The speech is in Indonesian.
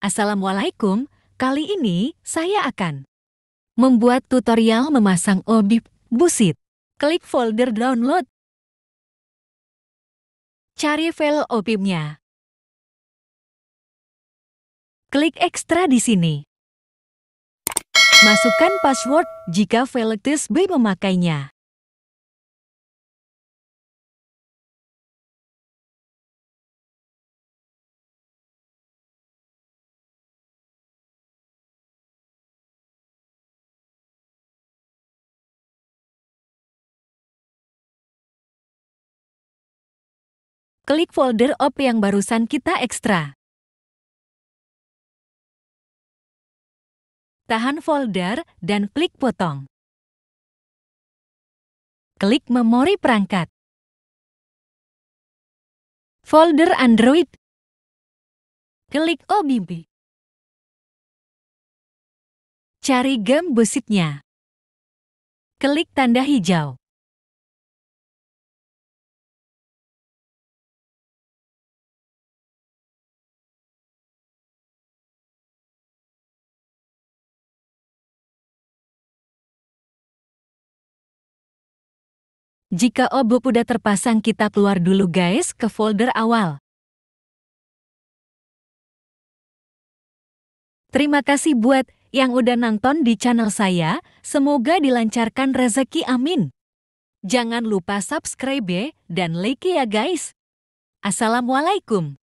Assalamualaikum, kali ini saya akan membuat tutorial memasang obib busit. Klik folder download. Cari file obibnya. Klik ekstra di sini. Masukkan password jika file TSB memakainya. Klik folder op yang barusan kita ekstra. Tahan folder dan klik potong. Klik memori perangkat. Folder Android. Klik OBB. Cari game busitnya. Klik tanda hijau. Jika obuk udah terpasang kita keluar dulu guys ke folder awal. Terima kasih buat yang udah nonton di channel saya, semoga dilancarkan rezeki amin. Jangan lupa subscribe ya, dan like ya guys. Assalamualaikum.